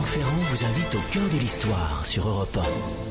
Franck Ferrand vous invite au cœur de l'histoire sur Europe 1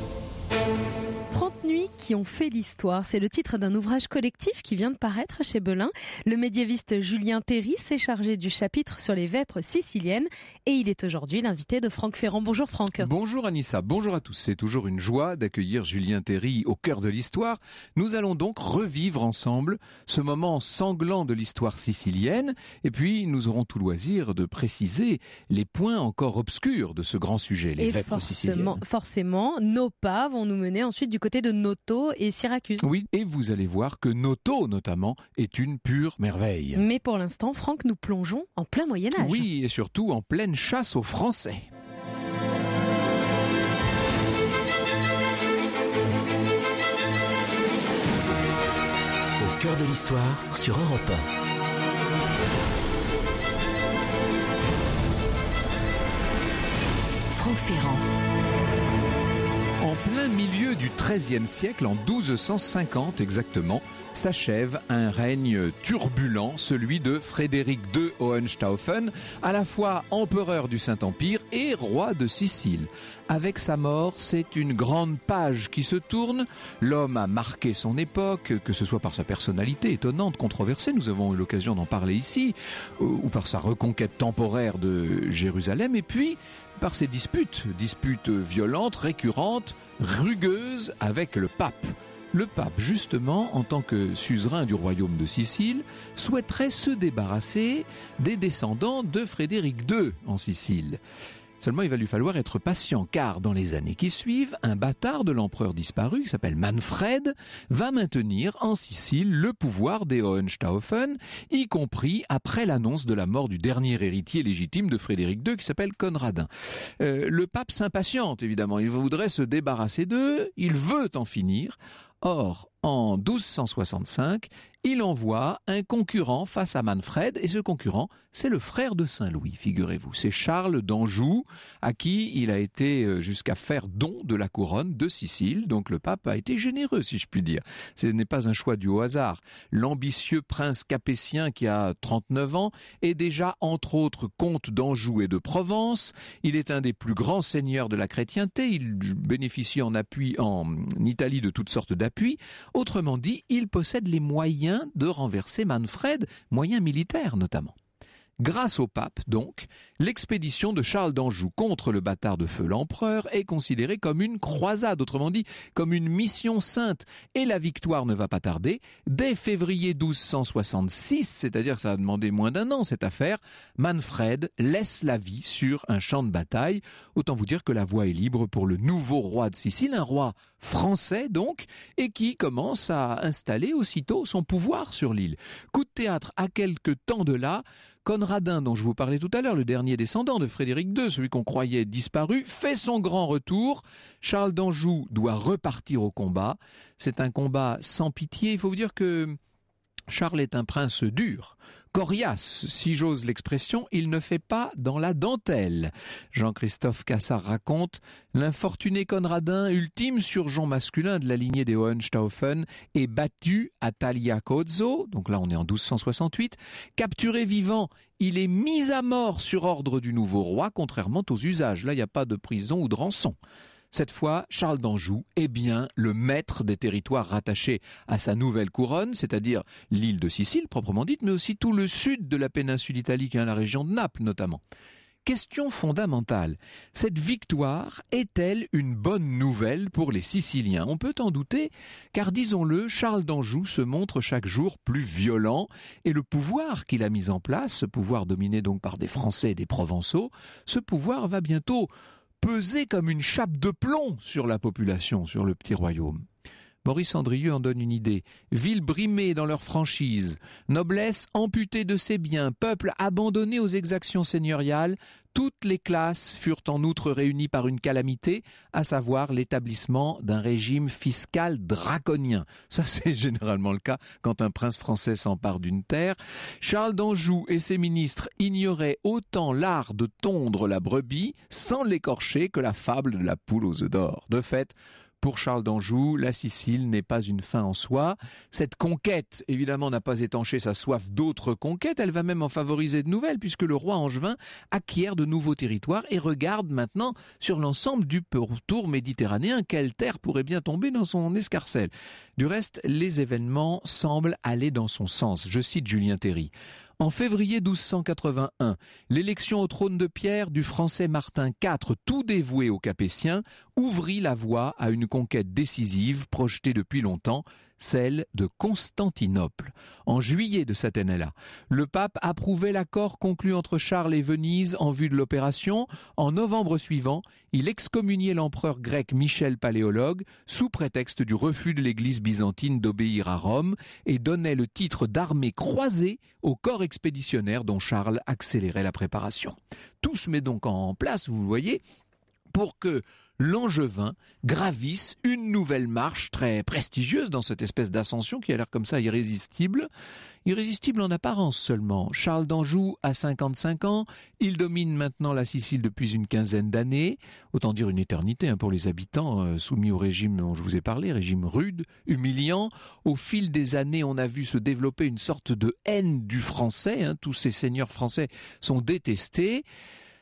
qui ont fait l'histoire. C'est le titre d'un ouvrage collectif qui vient de paraître chez Belin. Le médiéviste Julien Théry s'est chargé du chapitre sur les vêpres siciliennes et il est aujourd'hui l'invité de Franck Ferrand. Bonjour Franck. Bonjour Anissa, bonjour à tous. C'est toujours une joie d'accueillir Julien Théry au cœur de l'histoire. Nous allons donc revivre ensemble ce moment sanglant de l'histoire sicilienne et puis nous aurons tout loisir de préciser les points encore obscurs de ce grand sujet, les vêpres forcément, siciliennes. Forcément, nos pas vont nous mener ensuite du côté de nos Noto et Syracuse. Oui, et vous allez voir que Noto, notamment, est une pure merveille. Mais pour l'instant, Franck, nous plongeons en plein Moyen-Âge. Oui, et surtout en pleine chasse aux Français. Au cœur de l'histoire sur Europe Franck Ferrand. En plein milieu du XIIIe siècle, en 1250 exactement, s'achève un règne turbulent, celui de Frédéric II Hohenstaufen, à la fois empereur du Saint-Empire et roi de Sicile. Avec sa mort, c'est une grande page qui se tourne. L'homme a marqué son époque, que ce soit par sa personnalité étonnante, controversée, nous avons eu l'occasion d'en parler ici, ou par sa reconquête temporaire de Jérusalem, et puis par ses disputes, disputes violentes, récurrentes, rugueuses avec le pape le pape, justement, en tant que suzerain du royaume de Sicile, souhaiterait se débarrasser des descendants de Frédéric II en Sicile. Seulement, il va lui falloir être patient, car dans les années qui suivent, un bâtard de l'empereur disparu, qui s'appelle Manfred, va maintenir en Sicile le pouvoir des Hohenstaufen, y compris après l'annonce de la mort du dernier héritier légitime de Frédéric II, qui s'appelle Conradin. Euh, le pape s'impatiente, évidemment. Il voudrait se débarrasser d'eux, il veut en finir. Or, en 1265, il envoie un concurrent face à Manfred, et ce concurrent, c'est le frère de Saint-Louis, figurez-vous. C'est Charles d'Anjou, à qui il a été euh, jusqu'à faire don de la couronne de Sicile, donc le pape a été généreux, si je puis dire. Ce n'est pas un choix du hasard. L'ambitieux prince capétien qui a 39 ans est déjà, entre autres, comte d'Anjou et de Provence. Il est un des plus grands seigneurs de la chrétienté. Il bénéficie en appui, en Italie, de toutes sortes d'appuis. Autrement dit, il possède les moyens de renverser Manfred, moyen militaire notamment. Grâce au pape, donc, l'expédition de Charles d'Anjou contre le bâtard de feu l'empereur est considérée comme une croisade, autrement dit, comme une mission sainte, et la victoire ne va pas tarder. Dès février 1266, c'est-à-dire ça a demandé moins d'un an cette affaire, Manfred laisse la vie sur un champ de bataille. Autant vous dire que la voie est libre pour le nouveau roi de Sicile, un roi français donc, et qui commence à installer aussitôt son pouvoir sur l'île. Coup de théâtre à quelques temps de là, Conradin, dont je vous parlais tout à l'heure, le dernier descendant de Frédéric II, celui qu'on croyait disparu, fait son grand retour. Charles d'Anjou doit repartir au combat. C'est un combat sans pitié. Il faut vous dire que Charles est un prince dur coriace, si j'ose l'expression, il ne fait pas dans la dentelle. Jean-Christophe Cassard raconte L'infortuné Conradin, ultime surgeon masculin de la lignée des Hohenstaufen, est battu à Cozzo, donc là on est en 1268, capturé vivant il est mis à mort sur ordre du nouveau roi, contrairement aux usages. Là, il n'y a pas de prison ou de rançon. Cette fois, Charles d'Anjou est bien le maître des territoires rattachés à sa nouvelle couronne, c'est-à-dire l'île de Sicile proprement dite, mais aussi tout le sud de la péninsule italique, et hein, la région de Naples notamment. Question fondamentale. Cette victoire est-elle une bonne nouvelle pour les Siciliens On peut en douter, car disons-le, Charles d'Anjou se montre chaque jour plus violent, et le pouvoir qu'il a mis en place, ce pouvoir dominé donc par des Français et des Provençaux, ce pouvoir va bientôt pesait comme une chape de plomb sur la population, sur le petit royaume. Maurice Andrieux en donne une idée. Villes brimées dans leur franchise, noblesse amputée de ses biens, peuple abandonné aux exactions seigneuriales, toutes les classes furent en outre réunies par une calamité, à savoir l'établissement d'un régime fiscal draconien. Ça, c'est généralement le cas quand un prince français s'empare d'une terre. Charles d'Anjou et ses ministres ignoraient autant l'art de tondre la brebis sans l'écorcher que la fable de la poule aux œufs d'or. De fait, pour Charles d'Anjou, la Sicile n'est pas une fin en soi. Cette conquête, évidemment, n'a pas étanché sa soif d'autres conquêtes. Elle va même en favoriser de nouvelles, puisque le roi angevin acquiert de nouveaux territoires et regarde maintenant sur l'ensemble du tour méditerranéen quelle terre pourrait bien tomber dans son escarcelle. Du reste, les événements semblent aller dans son sens. Je cite Julien Théry. En février 1281, l'élection au trône de Pierre du Français Martin IV, tout dévoué aux Capétiens, ouvrit la voie à une conquête décisive projetée depuis longtemps, celle de Constantinople. En juillet de cette année-là, le pape approuvait l'accord conclu entre Charles et Venise en vue de l'opération. En novembre suivant, il excommuniait l'empereur grec Michel Paléologue sous prétexte du refus de l'Église byzantine d'obéir à Rome et donnait le titre d'armée croisée au corps expéditionnaire dont Charles accélérait la préparation. Tout se met donc en place, vous voyez, pour que Langevin gravisse une nouvelle marche très prestigieuse dans cette espèce d'ascension qui a l'air comme ça irrésistible. Irrésistible en apparence seulement. Charles d'Anjou a 55 ans, il domine maintenant la Sicile depuis une quinzaine d'années, autant dire une éternité hein, pour les habitants euh, soumis au régime dont je vous ai parlé, régime rude, humiliant. Au fil des années, on a vu se développer une sorte de haine du français, hein. tous ces seigneurs français sont détestés.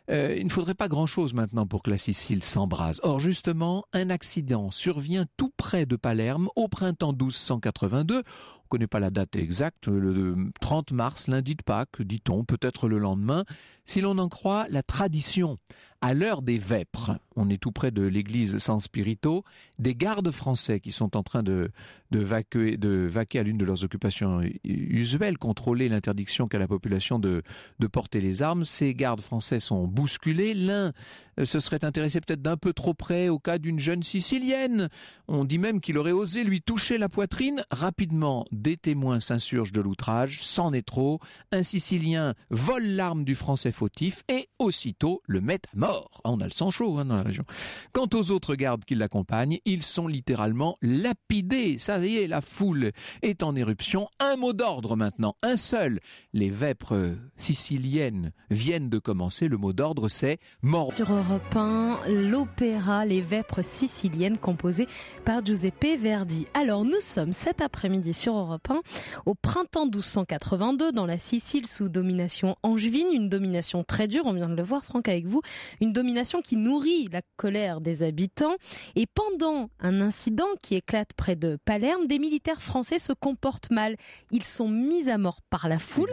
Euh, il ne faudrait pas grand-chose maintenant pour que la Sicile s'embrase. Or, justement, un accident survient tout près de Palerme au printemps 1282 ne connaît pas la date exacte, euh, le 30 euh, mars, lundi de Pâques, dit-on, peut-être le lendemain, si l'on en croit la tradition. À l'heure des vêpres, on est tout près de l'église San Spirito, des gardes français qui sont en train de, vaquer, de vaquer à l'une de leurs occupations usuelles, contrôler l'interdiction qu'a la population de, de porter les armes, ces gardes français sont bousculés. L'un euh, se serait intéressé peut-être d'un peu trop près au cas d'une jeune Sicilienne. On dit même qu'il aurait osé lui toucher la poitrine rapidement des témoins s'insurgent de l'outrage, c'en est trop, un Sicilien vole l'arme du Français fautif et aussitôt le met à mort. Ah, on a le sang chaud hein, dans la région. Quant aux autres gardes qui l'accompagnent, ils sont littéralement lapidés. Ça y est, la foule est en éruption. Un mot d'ordre maintenant, un seul. Les vêpres siciliennes viennent de commencer. Le mot d'ordre, c'est mort. Sur Europe 1, l'opéra Les vêpres siciliennes composé par Giuseppe Verdi. Alors nous sommes cet après-midi sur Europe au printemps 1282, dans la Sicile sous domination angevine, une domination très dure, on vient de le voir Franck avec vous, une domination qui nourrit la colère des habitants. Et pendant un incident qui éclate près de Palerme, des militaires français se comportent mal. Ils sont mis à mort par la foule.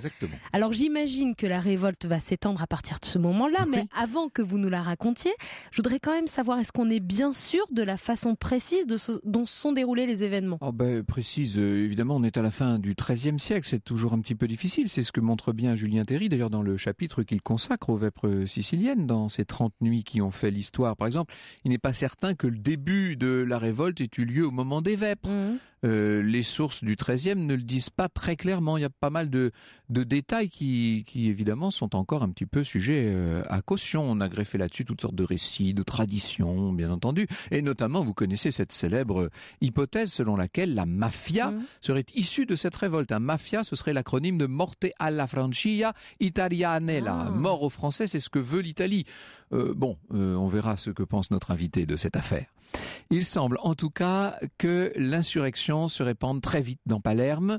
Alors j'imagine que la révolte va s'étendre à partir de ce moment-là, mais avant que vous nous la racontiez, je voudrais quand même savoir est-ce qu'on est bien sûr de la façon précise dont sont déroulés les événements. Ah ben, précise, euh, évidemment, on est à la fin du XIIIe siècle, c'est toujours un petit peu difficile. C'est ce que montre bien Julien Théry, d'ailleurs, dans le chapitre qu'il consacre aux vêpres siciliennes, dans ces 30 nuits qui ont fait l'histoire, par exemple. Il n'est pas certain que le début de la révolte ait eu lieu au moment des vêpres. Mmh. Euh, les sources du XIIIe ne le disent pas très clairement. Il y a pas mal de, détails qui, évidemment, sont encore un petit peu sujets euh, à caution. On a greffé là-dessus toutes sortes de récits, de traditions, bien entendu. Et notamment, vous connaissez cette célèbre euh, hypothèse selon laquelle la mafia mmh. serait issue de cette révolte. Un mafia, ce serait l'acronyme de Morte alla Francia Italianella. Ah. Mort aux Français, c'est ce que veut l'Italie. bon, on verra ce que pense notre invité de cette affaire. Il semble en tout cas que l'insurrection se répande très vite dans Palerme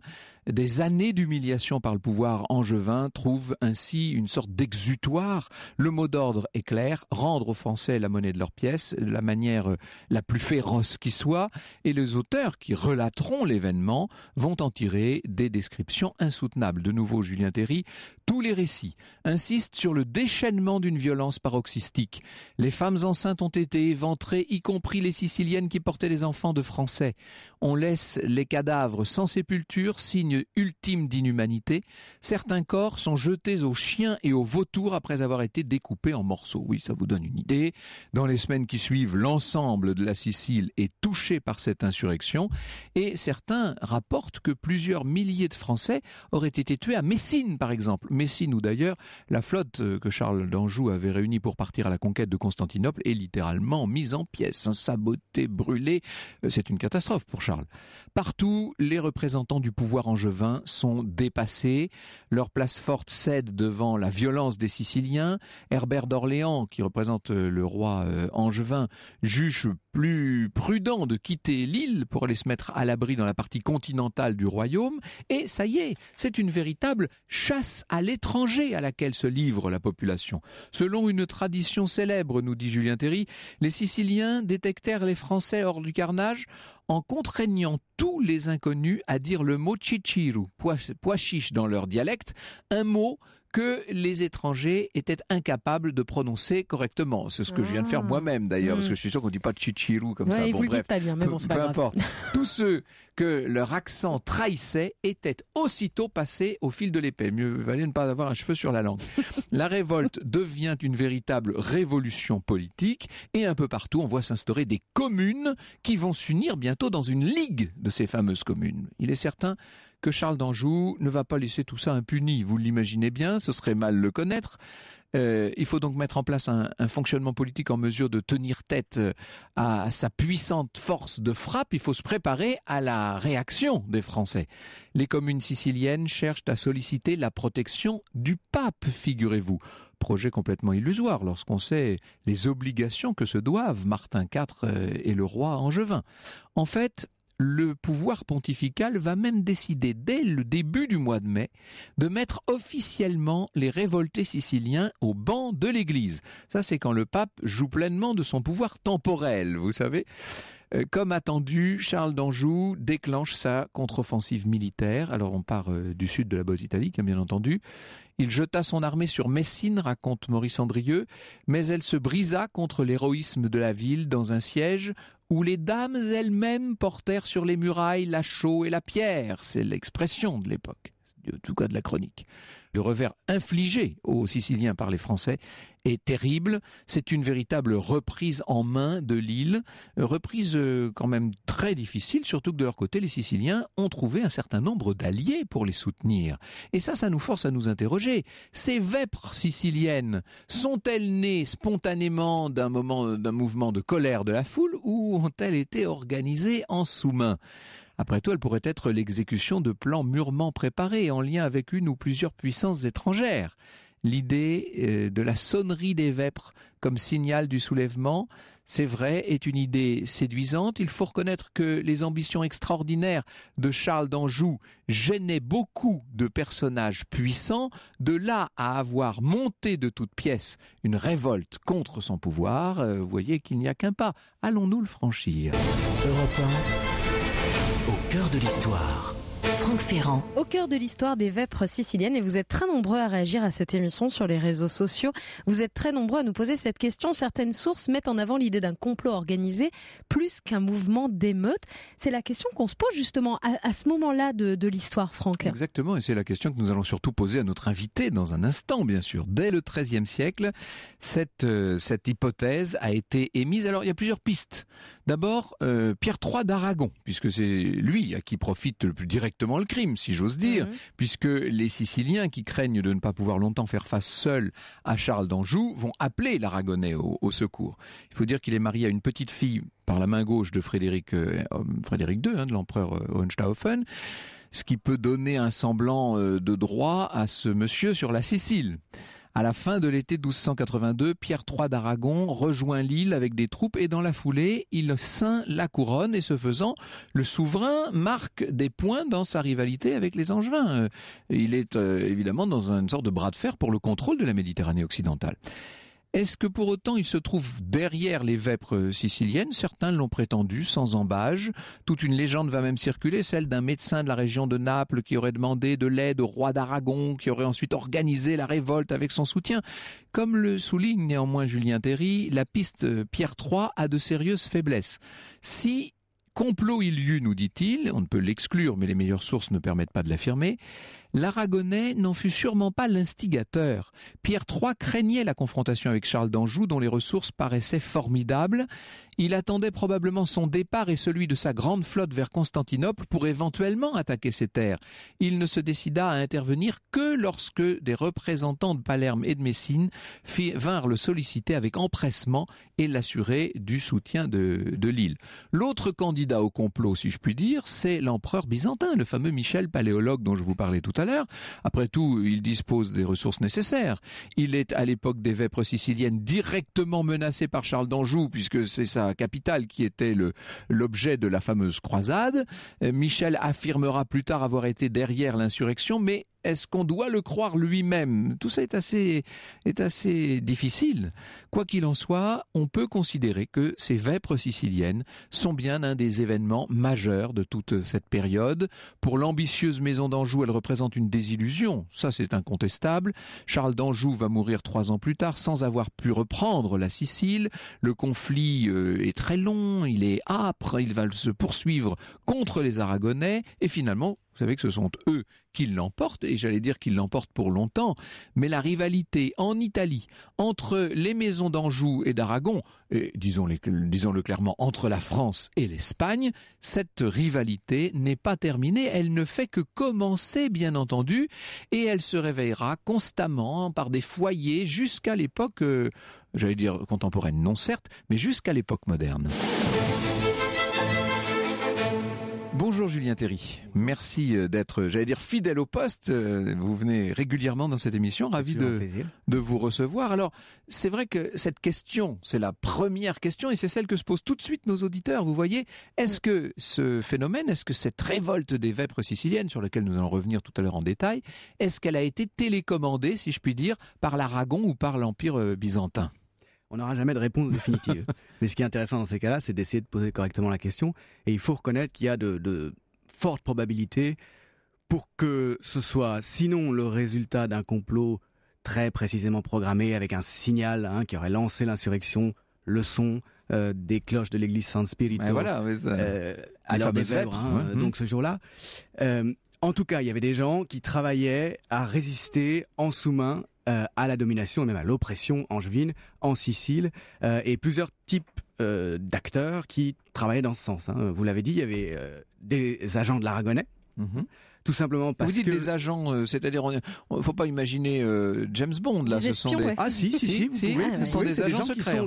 des années d'humiliation par le pouvoir angevin trouvent ainsi une sorte d'exutoire. Le mot d'ordre est clair, rendre aux Français la monnaie de leur pièce de la manière euh, la plus féroce qui soit, et les auteurs qui relateront l'événement vont en tirer des descriptions insoutenables. De nouveau, Julien Théry, tous les récits insistent sur le déchaînement d'une violence paroxystique. Les femmes enceintes ont été éventrées, y compris les Siciliennes qui portaient les enfants de Français. On laisse les cadavres sans sépulture, signe ultime d'inhumanité, certains corps sont jetés aux chiens et aux vautours après avoir été découpés en morceaux. Oui, ça vous donne une idée. Dans les semaines qui suivent, l'ensemble de la Sicile est touché par cette insurrection et certains rapportent que plusieurs milliers de Français auraient été tués à Messine, par exemple. Messine où d'ailleurs la flotte que Charles d'Anjou avait réunie pour partir à la conquête de Constantinople est littéralement mise en pièces, sabotée, brûlée. Euh, c'est une catastrophe pour Charles. Partout, les représentants du pouvoir en jeu sont dépassés, leur place forte cède devant la violence des Siciliens, Herbert d'Orléans, qui représente euh, le roi euh, angevin, juge plus prudent de quitter l'île pour aller se mettre à l'abri dans la partie continentale du royaume, et ça y est, c'est une véritable chasse à l'étranger à laquelle se livre la population. Selon une tradition célèbre, nous dit Julien Théry, les Siciliens détectèrent les Français hors du carnage en contraignant tous les inconnus à dire le mot chichiru, pois, dans leur dialecte, un mot que les étrangers étaient incapables de prononcer correctement. C'est ce que je viens de faire ah. moi-même d'ailleurs, parce mm. que je suis sûr qu'on ne dit pas chichirou comme ça. Bon, vous le dites pas bien, mais bon, c'est pas grave. Importe. Tous ceux que leur accent trahissait étaient aussitôt passés au fil de l'épée. Mieux valait ne pas avoir un cheveu sur la langue. la révolte devient une véritable révolution politique et un peu partout, on voit s'instaurer des communes qui vont s'unir bientôt dans une ligue de ces fameuses communes. Il est certain que Charles d'Anjou ne va pas laisser tout ça impuni. Vous l'imaginez bien, ce serait mal le connaître. Euh, il faut donc mettre en place un, un, fonctionnement politique en mesure de tenir tête euh, à sa puissante force de frappe. Il faut se préparer à la réaction des Français. Les communes siciliennes cherchent à solliciter la protection du pape, figurez-vous. Projet complètement illusoire lorsqu'on sait les obligations que se doivent Martin IV euh, et le roi Angevin. En fait, le pouvoir pontifical va même décider dès le début du mois de mai de mettre officiellement les révoltés siciliens au banc de l'Église. Ça, c'est quand le pape joue pleinement de son pouvoir temporel, vous savez. Euh, comme attendu, Charles d'Anjou déclenche sa contre-offensive militaire. Alors on part euh, du sud de la bosse italie hein, bien entendu. Il jeta son armée sur Messine, raconte Maurice Andrieux, mais elle se brisa contre l'héroïsme de la ville dans un siège où les dames elles-mêmes portèrent sur les murailles la chaux et la pierre. C'est l'expression de l'époque, en tout cas de la chronique le revers infligé aux Siciliens par les Français est terrible. C'est une véritable reprise en main de l'île, euh, reprise euh, quand même très difficile, surtout que de leur côté, les Siciliens ont trouvé un certain nombre d'alliés pour les soutenir. Et ça, ça nous force à nous interroger. Ces vêpres siciliennes sont-elles nées spontanément d'un moment, d'un mouvement de colère de la foule ou ont-elles été organisées en sous-main? Après tout, elle pourrait être l'exécution de plans mûrement préparés en lien avec une ou plusieurs puissances étrangères. L'idée euh, de la sonnerie des vêpres comme signal du soulèvement, c'est vrai, est une idée séduisante. Il faut reconnaître que les ambitions extraordinaires de Charles d'Anjou gênaient beaucoup de personnages puissants, de là à avoir monté de toutes pièces une révolte contre son pouvoir, euh, vous voyez qu'il n'y a qu'un pas. Allons-nous le franchir au cœur de l'histoire. Franck Ferrand. Au cœur de l'histoire des vêpres siciliennes, et vous êtes très nombreux à réagir à cette émission sur les réseaux sociaux. Vous êtes très nombreux à nous poser cette question. Certaines sources mettent en avant l'idée d'un complot organisé plus qu'un mouvement d'émeute. C'est la question qu'on se pose justement à, ce moment-là de, l'histoire, Franck. Exactement, et c'est la question que nous allons surtout poser à notre invité dans un instant, bien sûr. Dès le XIIIe siècle, cette, euh, cette hypothèse a été émise. Alors, il y a plusieurs pistes. D'abord, euh, Pierre III d'Aragon, puisque c'est lui à qui profite le plus directement le crime, si j'ose dire, mhm. puisque les Siciliens qui craignent de ne pas pouvoir longtemps faire face seuls à Charles d'Anjou vont appeler l'Aragonais au, secours. Il faut dire qu'il est marié à une petite fille par la main gauche de Frédéric, euh, Frédéric II, hein, de l'empereur euh, Hohenstaufen, ce qui peut donner un semblant de droit à ce monsieur sur la Sicile. À la fin de l'été 1282, Pierre III d'Aragon rejoint l'île avec des troupes et dans la foulée, il ceint la couronne et ce faisant, le souverain marque des points dans sa rivalité avec les Angevins. Euh, il est euh, évidemment dans une sorte de bras de fer pour le contrôle de la Méditerranée occidentale. Est-ce que pour autant il se trouve derrière les vêpres siciliennes Certains l'ont prétendu sans embâge. Toute une légende va même circuler, celle d'un médecin de la région de Naples qui aurait demandé de l'aide au roi d'Aragon, qui aurait ensuite organisé la révolte avec son soutien. Comme le souligne néanmoins Julien Théry, la piste Pierre III a de sérieuses faiblesses. Si complot il y eut, nous dit-il, on ne peut l'exclure, mais les meilleures sources ne permettent pas de l'affirmer, l'Aragonais n'en fut sûrement pas l'instigateur. Pierre III craignait la confrontation avec Charles d'Anjou dont les ressources paraissaient formidables. Il attendait probablement son départ et celui de sa grande flotte vers Constantinople pour éventuellement attaquer ses terres. Il ne se décida à intervenir que lorsque des représentants de Palerme et de Messine vinrent le solliciter avec empressement et l'assurer du soutien de, de l'île. L'autre candidat au complot, si je puis dire, c'est l'empereur byzantin, le fameux Michel Paléologue dont je vous parlais tout à l'heure. Après tout, il dispose des ressources nécessaires. Il est à l'époque des vêpres siciliennes directement menacé par Charles d'Anjou, puisque c'est sa capitale qui était l'objet de la fameuse croisade. Euh, Michel affirmera plus tard avoir été derrière l'insurrection, mais est-ce qu'on doit le croire lui-même Tout ça est assez, est assez difficile. Quoi qu'il en soit, on peut considérer que ces vêpres siciliennes sont bien un des événements majeurs de toute cette période. Pour l'ambitieuse maison d'Anjou, elle représente une désillusion. Ça, c'est incontestable. Charles d'Anjou va mourir trois ans plus tard sans avoir pu reprendre la Sicile. Le conflit euh, est très long, il est âpre, il va se poursuivre contre les Aragonais et finalement vous savez que ce sont eux qui l'emportent, et j'allais dire qu'ils l'emportent pour longtemps, mais la rivalité en Italie entre les maisons d'Anjou et d'Aragon, et disons-le clairement, entre la France et l'Espagne, cette rivalité n'est pas terminée, elle ne fait que commencer, bien entendu, et elle se réveillera constamment par des foyers jusqu'à l'époque, euh, j'allais dire contemporaine, non certes, mais jusqu'à l'époque moderne. Bonjour Julien Théry, merci euh, d'être, euh, j'allais dire, fidèle au poste. Euh, vous venez régulièrement dans cette émission, ravi de, de vous recevoir. Alors, c'est vrai que cette question, c'est la première question et c'est celle que se posent tout de suite nos auditeurs. Vous voyez, est-ce que ce phénomène, est-ce que cette révolte des vêpres siciliennes, sur laquelle nous allons revenir tout à l'heure en détail, est-ce qu'elle a été télécommandée, si je puis dire, par l'Aragon ou par l'Empire byzantin on n'aura jamais de réponse définitive. Mais ce qui est intéressant dans ces cas-là, c'est d'essayer de poser correctement la question. Et il faut reconnaître qu'il y a de, fortes probabilités pour que ce soit, sinon le résultat d'un complot très précisément programmé avec un signal hein, qui aurait lancé l'insurrection, le son euh, des cloches de l'église San Spirito. voilà, mais ça... Euh, à l'heure des hein, hum. donc ce jour-là. Euh, en tout cas, il y avait des gens qui travaillaient à résister en sous-main euh, à la domination et même à l'oppression angevine en Sicile euh, et plusieurs types euh, d'acteurs qui travaillaient dans ce sens. Hein. Vous l'avez dit, il y avait des agents de l'Aragonais. Mm-hmm tout simplement parce Vous dites des agents, euh, c'est-à-dire, on, faut pas imaginer euh, James Bond là, ce ah si si si, vous pouvez, ah, ce sont des agents secrets hein,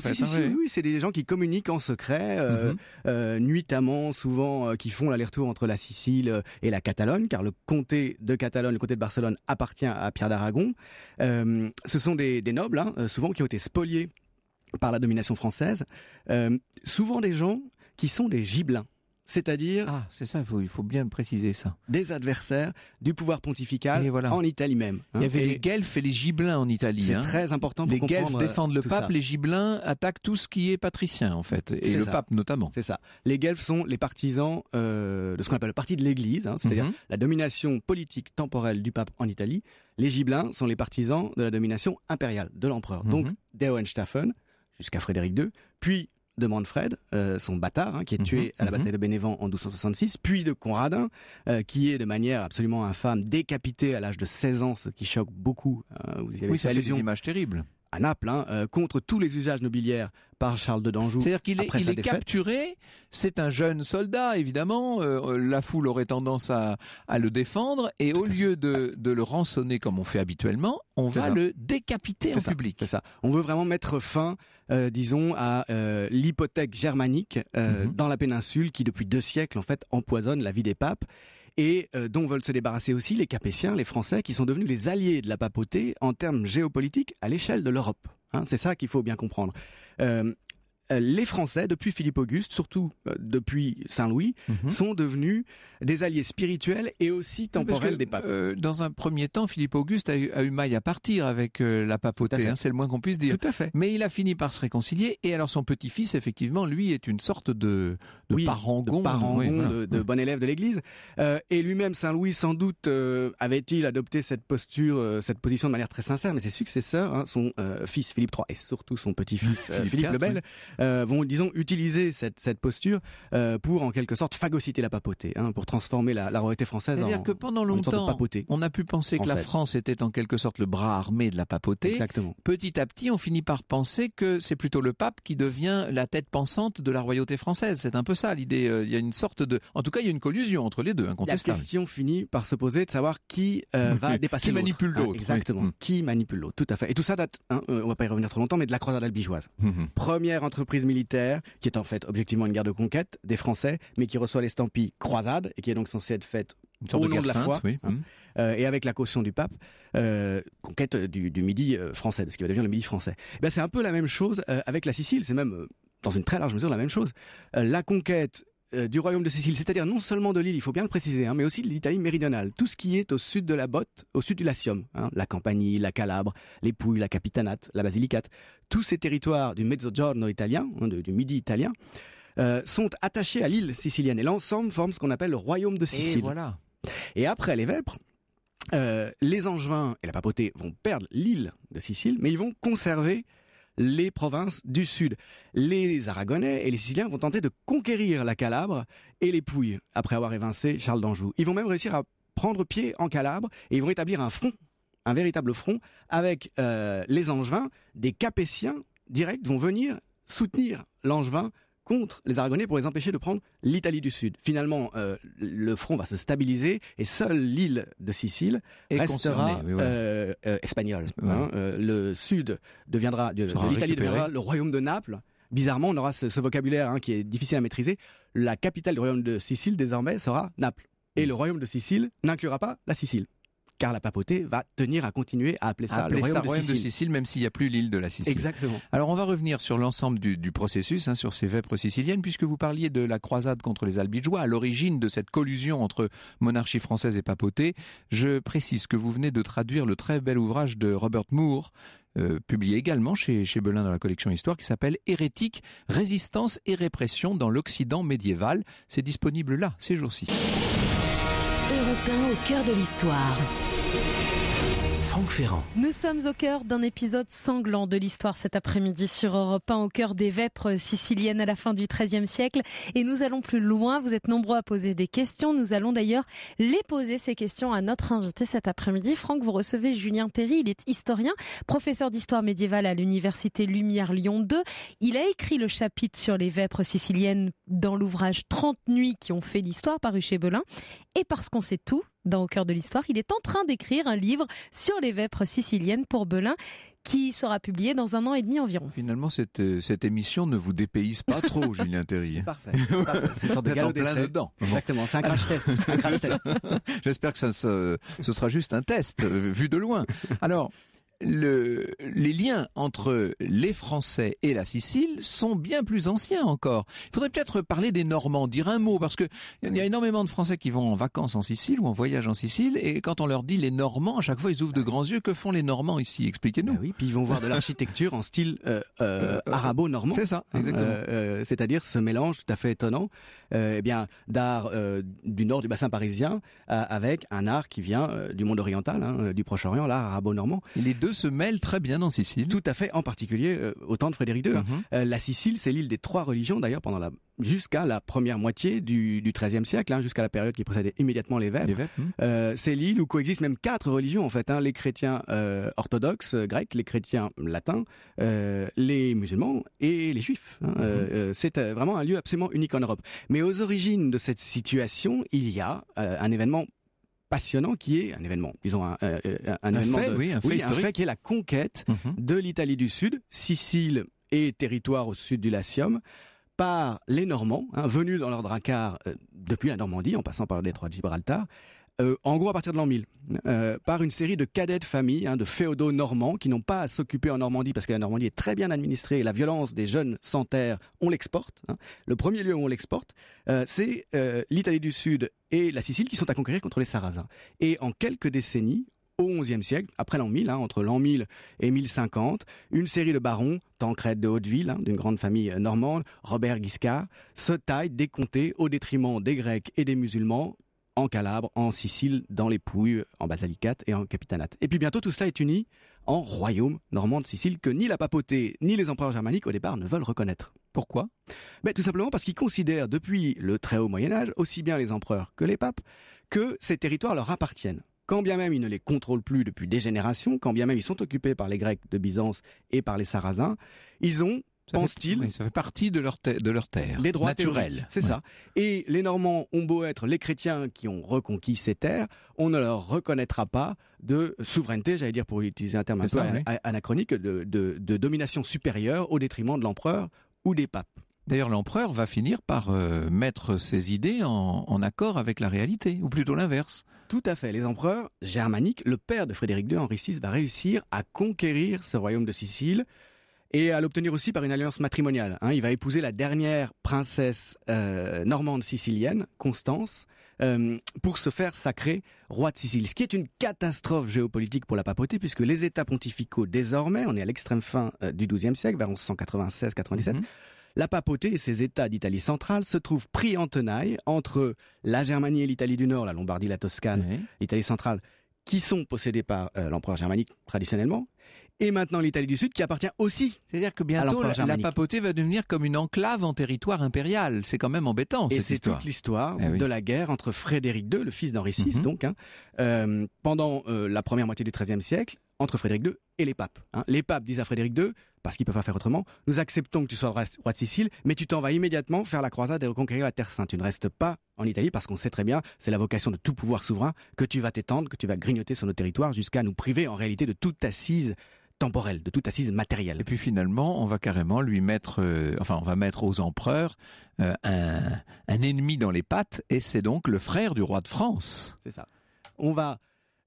oui, c'est des gens qui communiquent en secret, euh, mhm. euh nuitamment, souvent, qui font l'aller-retour entre la Sicile et la Catalogne, car le comté de Catalogne, le comté de Barcelone appartient à Pierre d'Aragon. ce sont des, nobles, hein, souvent qui ont été spoliés par la domination française. souvent des gens qui sont des gibelins c'est-à-dire Ah, c'est ça, il faut, bien préciser ça. Des adversaires du pouvoir pontifical en Italie même. Hein. Il y avait les guelfes et les gibelins en Italie. C'est hein. très important pour les comprendre. Les euh, guelfes défendent le pape, les gibelins attaquent tout ce qui est patricien en fait, et le pape notamment. C'est ça. Les guelfes sont les partisans euh, de ce qu'on appelle le parti de l'Église, hein, c'est-à-dire mhm. la domination politique temporelle du pape en Italie. Les gibelins sont les partisans de la domination impériale de l'empereur. Mhm. Donc, der jusqu'à Frédéric II, puis de Manfred, euh, son bâtard, hein, qui est tué mhm, à la mhm. bataille de Bénévent en 1266, puis de Conradin, euh, qui est de manière absolument infâme décapité à l'âge de 16 ans, ce qui choque beaucoup. Euh, vous avez oui, des images terribles à Naples, hein, euh, contre tous les usages nobiliaires par Charles de Danjou. C'est-à-dire qu'il est, capturé, c'est un jeune soldat, évidemment, euh, la foule aurait tendance à, le défendre, et au lieu de, le rançonner comme on fait habituellement, on va le décapiter en public. ça. On veut vraiment mettre fin, euh, disons, à l'hypothèque germanique mhm. dans la péninsule qui, depuis deux siècles, en fait, empoisonne la vie des papes et euh, dont veulent se débarrasser aussi les Capétiens, les Français, qui sont devenus les alliés de la papauté en termes géopolitiques à l'échelle de l'Europe. Hein. c'est ça qu'il faut bien comprendre. Euh, euh, les Français, depuis Philippe Auguste, surtout euh, depuis Saint-Louis, mhm. sont devenus des alliés spirituels et aussi temporels des papes. Euh, dans un premier temps, Philippe Auguste a eu, a maille à partir avec la papauté, hein, c'est le moins qu'on puisse dire. Tout à fait. Mais il a fini par se réconcilier et alors son petit-fils, effectivement, lui est une sorte de, de parangon, de, bon élève de l'Église. et lui-même, Saint-Louis, sans doute, avait-il adopté cette posture, cette position de manière très sincère, mais ses successeurs, hein, son fils Philippe III et surtout son petit-fils Philippe, le Bel, euh, vont, disons, utiliser cette, cette posture euh, pour, en quelque sorte, phagocyter la papauté, hein, pour transformer la, royauté française en, que pendant longtemps, On a pu penser que la France était en quelque sorte le bras armé de la papauté. Exactement. Petit à petit, on finit par penser que c'est plutôt le pape qui devient la tête pensante de la royauté française. C'est un peu ça l'idée. Euh, il y a une sorte de, en tout cas, il y a une collusion entre les deux, incontestable. La question finit par se poser de savoir qui va dépasser qui manipule ah, l'autre. exactement. Hum. Qui manipule l'autre. Tout à fait. Et tout ça date. on hein, on va pas y revenir trop longtemps, mais de la croisade albigeoise. Hum, hum. Première entreprise prise militaire, qui est en fait objectivement une guerre de conquête des Français, mais qui reçoit l'estampille croisade, et qui est donc censée être faite au nom de la foi, hein. mmh. euh, et avec la caution du pape, euh, conquête du, midi euh, français, de ce qui va devenir le midi français. Eh ben, c'est un peu la même chose avec la Sicile, c'est même dans une très large mesure la même chose. la conquête euh, du royaume de Sicile, c'est-à-dire non seulement de l'île, il faut bien le préciser, hein, mais aussi de l'Italie méridionale, tout ce qui est au sud de la botte, au sud du Latium, hein, la Campanie, la Calabre, les Pouilles, la Capitanate, la Basilicate, tous ces territoires du Mezzogiorno italien, hein, du, midi italien, euh, sont attachés à l'île sicilienne et l'ensemble forme ce qu'on appelle le royaume de Sicile. Et voilà. Et après les Vêpres, euh, les Angevins et la papauté vont perdre l'île de Sicile, mais ils vont conserver les provinces du sud. Les Aragonais et les Siciliens vont tenter de conquérir la Calabre et les Pouilles après avoir évincé Charles d'Anjou. Ils vont même réussir à prendre pied en Calabre et ils vont établir un front, un véritable front avec euh, les Angevins, des Capétiens directs vont venir soutenir l'Angevin contre les Aragonais pour les empêcher de prendre l'Italie du Sud. Finalement, euh, le front va se stabiliser et seule l'île de Sicile restera euh, euh, espagnole. Hein, le Sud deviendra, l'Italie deviendra le royaume de Naples. Bizarrement, on aura ce, vocabulaire hein, qui est difficile à maîtriser. La capitale du royaume de Sicile désormais sera Naples. Et le royaume de Sicile n'inclura pas la Sicile car la papauté va tenir à continuer à appeler ça le royaume, de, Sicile. même s'il n'y a plus l'île de la Sicile. Exactement. Alors on va revenir sur l'ensemble du, processus, hein, sur ces vêpres siciliennes, puisque vous parliez de la croisade contre les Albigeois, à l'origine de cette collusion entre monarchie française et papauté. Je précise que vous venez de traduire le très bel ouvrage de Robert Moore, euh, publié également chez, chez Belin dans la collection Histoire, qui s'appelle Hérétique, résistance et répression dans l'Occident médiéval. C'est disponible là, ces jours-ci. au cœur de l'histoire. Franck Ferrand. Nous sommes au cœur d'un épisode sanglant de l'histoire cet après-midi sur Europe 1, au cœur des vêpres siciliennes à la fin du XIIIe siècle. Et nous allons plus loin. Vous êtes nombreux à poser des questions. Nous allons d'ailleurs les poser, ces questions, à notre invité cet après-midi. Franck, vous recevez Julien Terry. Il est historien, professeur d'histoire médiévale à l'Université Lumière Lyon 2. Il a écrit le chapitre sur les vêpres siciliennes dans l'ouvrage 30 nuits qui ont fait l'histoire paru chez Belin. Et parce qu'on sait tout, dans Au cœur de l'histoire. Il est en train d'écrire un livre sur les vêpres siciliennes pour Belin qui sera publié dans un an et demi environ. Finalement, cette, euh, cette émission ne vous dépayse pas trop, Julien Théry. C'est parfait. C'est en plein dedans. Exactement, c'est un crash test. J'espère que ça, ce sera juste un test, euh, vu de loin. Alors, le, les liens entre les Français et la Sicile sont bien plus anciens encore. Il faudrait peut-être parler des Normands, dire un mot, parce que il y a énormément de Français qui vont en vacances en Sicile ou en voyage en Sicile, et quand on leur dit les Normands, à chaque fois ils ouvrent de grands yeux. Que font les Normands ici Expliquez-nous. Ben oui, puis ils vont voir de l'architecture en style euh, euh, euh arabo-normand. C'est ça, hein, exactement. Euh, euh, C'est-à-dire ce mélange tout à fait étonnant, eh bien d'art du nord du bassin parisien avec un art qui vient du monde oriental, hein, du Proche-Orient, l'art arabo-normand. Les deux se mêle très bien en Sicile. Tout à fait, en particulier euh, au temps de Frédéric II. Mhm. Euh, la Sicile, c'est l'île des trois religions, d'ailleurs, pendant jusqu'à la première moitié du XIIIe siècle, hein, jusqu'à la période qui précédait immédiatement les hein. euh, c'est l'île où coexistent même quatre religions en fait hein. les chrétiens orthodoxes grecs, les chrétiens latins, les musulmans et les juifs. Mhm. c'est vraiment un lieu absolument unique en Europe. Mais aux origines de cette situation, il y a un événement passionnant qui est un événement, Ils euh, euh, un, un, événement fait, fait qui est la conquête mhm. de l'Italie du Sud, Sicile et territoire au sud du Latium par les Normands, hein, venus dans leur dracar euh, depuis la Normandie en passant par le détroit de Gibraltar euh, en gros à partir de l'an 1000, euh, par une série de cadets de famille, hein, de féodaux normands, qui n'ont pas à s'occuper en Normandie, parce que la Normandie est très bien administrée, la violence des jeunes sans terre, on l'exporte. Hein. Le premier lieu où on l'exporte, euh, c'est l'Italie du Sud et la Sicile qui sont à conquérir contre les Sarrasins. Et en quelques décennies, au 11e siècle, après l'an 1000, hein, entre l'an 1000 et 1050, une série de barons, Tancred de Hauteville, d'une grande famille normande, Robert Guiscard, se taillent des comtés au détriment des Grecs et des musulmans en Calabre, en Sicile, dans les Pouilles, en Basilicate et en Capitanate. Et puis bientôt tout cela est uni en royaume normand de Sicile que ni la papauté ni les empereurs germaniques au départ ne veulent reconnaître. Pourquoi Mais ben, Tout simplement parce qu'ils considèrent depuis le très haut Moyen Âge, aussi bien les empereurs que les papes, que ces territoires leur appartiennent. Quand bien même ils ne les contrôlent plus depuis des générations, quand bien même ils sont occupés par les Grecs de Byzance et par les Sarrasins, ils ont pense-t-il. ça fait partie de leur, de terre. Des droits naturels. C'est ça. Et les Normands ont beau être les chrétiens qui ont reconquis ces terres, on ne leur reconnaîtra pas de souveraineté, j'allais dire pour utiliser un terme un peu anachronique, de, domination supérieure au détriment de l'empereur ou des papes. D'ailleurs, l'empereur va finir par euh, mettre ses idées en, accord avec la réalité, ou plutôt l'inverse. Tout à fait. Les empereurs germaniques, le père de Frédéric II, Henri VI, va réussir à conquérir ce royaume de Sicile et à l'obtenir aussi par une alliance matrimoniale. Hein. il va épouser la dernière princesse euh, normande sicilienne, Constance, euh, pour se faire sacrer roi de Sicile. Ce qui est une catastrophe géopolitique pour la papauté, puisque les États pontificaux, désormais, on est à l'extrême fin euh, du XIIe siècle, vers 1196-97, mm-hmm. La papauté et ses États d'Italie centrale se trouvent pris en tenaille entre la Germanie et l'Italie du Nord, la Lombardie, la Toscane, l'Italie centrale, qui sont possédés par l'empereur germanique traditionnellement, et maintenant l'Italie du Sud qui appartient aussi. C'est-à-dire que bientôt la, papauté va devenir comme une enclave en territoire impérial. C'est quand même embêtant. Et c'est toute l'histoire eh de la guerre entre Frédéric II, le fils d'Henri VI, mhm. donc, hein, euh, pendant euh, la première moitié du XIIIe siècle, entre Frédéric II et les papes. Hein. Les papes disent à Frédéric II, parce qu'ils peuvent pas faire autrement, nous acceptons que tu sois roi de Sicile, mais tu t'en vas immédiatement faire la croisade et reconquérir la Terre Sainte. Tu ne restes pas en Italie parce qu'on sait très bien, c'est la vocation de tout pouvoir souverain, que tu vas t'étendre, que tu vas grignoter sur nos territoires jusqu'à nous priver en réalité de toute assise temporel, de toute assise matérielle. Et puis finalement, on va carrément lui mettre, euh, enfin, on va mettre aux empereurs euh, un, ennemi dans les pattes, et c'est donc le frère du roi de France. C'est ça. On va,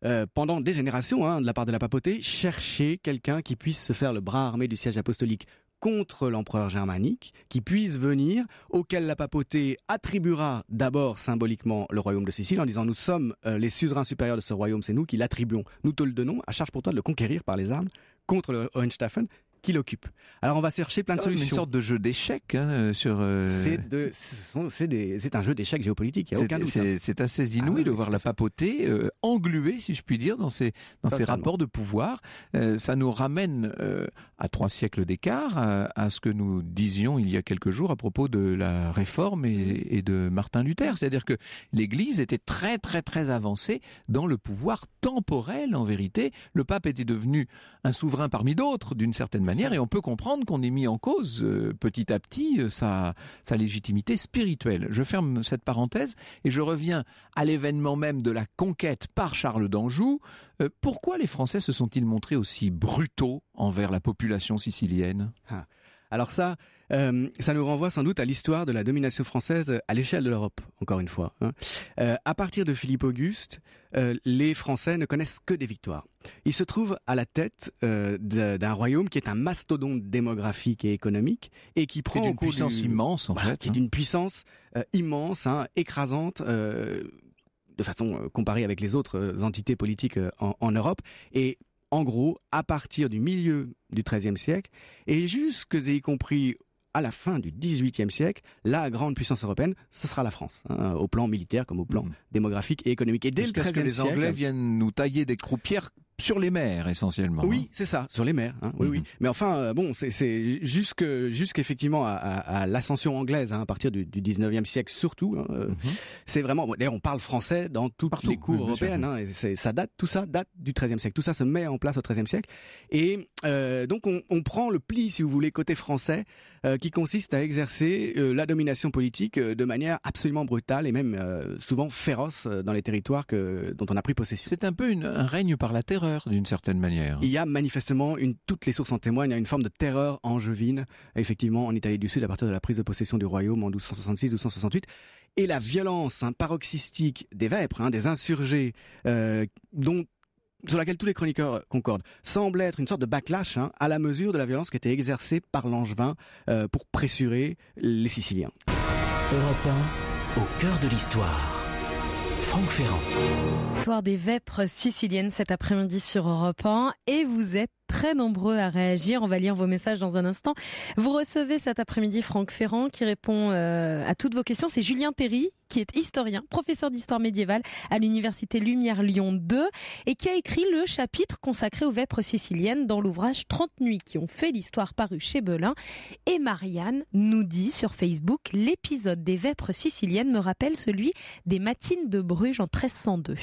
euh, pendant des générations, hein, de la part de la papauté, chercher quelqu'un qui puisse se faire le bras armé du siège apostolique contre l'empereur germanique, qui puisse venir, auquel la papauté attribuera d'abord symboliquement le royaume de Sicile en disant nous sommes les suzerains supérieurs de ce royaume, c'est nous qui l'attribuons, nous te le donnons, à charge pour toi de le conquérir par les armes, contre le Hohenstaufen qui l'occupe. Alors on va chercher plein de ah, solutions. C'est une sorte de jeu d'échecs hein, euh, sur. Euh, c'est c'est un jeu d'échecs géopolitique. Hein. C'est assez inouï ah, de voir la papauté euh, engluée, si je puis dire, dans ces dans ces rapports de pouvoir. ça nous ramène à trois siècles d'écart à, ce que nous disions il y a quelques jours à propos de la réforme et, et de Martin Luther. C'est-à-dire que l'Église était très très très avancée dans le pouvoir temporel en vérité. Le pape était devenu un souverain parmi d'autres d'une certaine manière et on peut comprendre qu'on ait mis en cause euh, petit à petit euh, sa, légitimité spirituelle. Je ferme cette parenthèse et je reviens à l'événement même de la conquête par Charles d'Anjou. Euh, pourquoi les Français se sont-ils montrés aussi brutaux envers la population sicilienne ah, alors ça, euh, ça nous renvoie sans doute à l'histoire de la domination française euh, à l'échelle de l'Europe, encore une fois. Hein. Euh, à partir de Philippe Auguste, les Français ne connaissent que des victoires. Ils se trouvent à la tête d'un royaume qui est un mastodonte démographique et économique et qui prend une puissance immense, bah, qui est hein. d'une puissance immense, hein, écrasante de façon comparée avec les autres entités politiques en, en Europe. Et en gros, à partir du milieu du XIIIe siècle et jusque, y compris à la fin du XVIIIe siècle, la grande puissance européenne, ce sera la France, hein, au plan militaire comme au plan mmh. démographique et économique. Et dès ce que les Anglais viennent nous tailler des croupières sur les mers, essentiellement. Oui, hein. c'est ça, sur les mers. Hein, oui, oui. Mhm. Mais enfin, euh, bon, c'est jusque jusqu'effectivement à, à l'ascension anglaise, hein, à partir du, du, 19e siècle surtout. Euh, mhm. C'est vraiment. D'ailleurs, on parle français dans toutes Partout, les cours européennes. ça date, tout ça date du 13e siècle. Tout ça se met en place au 13e siècle. Et euh, donc, on, prend le pli, si vous voulez, côté français euh, qui consiste à exercer euh, la domination politique euh, de manière absolument brutale et même souvent féroce dans les territoires dont on a pris possession. C'est un peu une, un règne par la terreur d'une certaine manière. Il y a manifestement, une, toutes les sources en témoignent, une forme de terreur angevine, effectivement, en Italie du Sud à partir de la prise de possession du royaume en 1266-1268 et la violence hein, paroxystique des vêpres, hein, des insurgés, dont sur laquelle tous les chroniqueurs euh, concordent, semble être une sorte de backlash hein, à la mesure de la violence qui était exercée par Langevin euh, pour pressurer les Siciliens. Europe 1, au cœur de l'histoire. Franck Ferrand. Histoire des vêpres siciliennes cet après-midi sur Europe 1 et vous êtes très nombreux à réagir. On va lire vos messages dans un instant. Vous recevez cet après-midi Franck Ferrand qui répond euh, à toutes vos questions. C'est Julien Terry qui est historien, professeur d'histoire médiévale à l'université Lumière Lyon 2 et qui a écrit le chapitre consacré aux vêpres siciliennes dans l'ouvrage 30 nuits qui ont fait l'histoire paru chez Belin. Et Marianne nous dit sur Facebook, l'épisode des vêpres siciliennes me rappelle celui des matines de Bruges en 1302.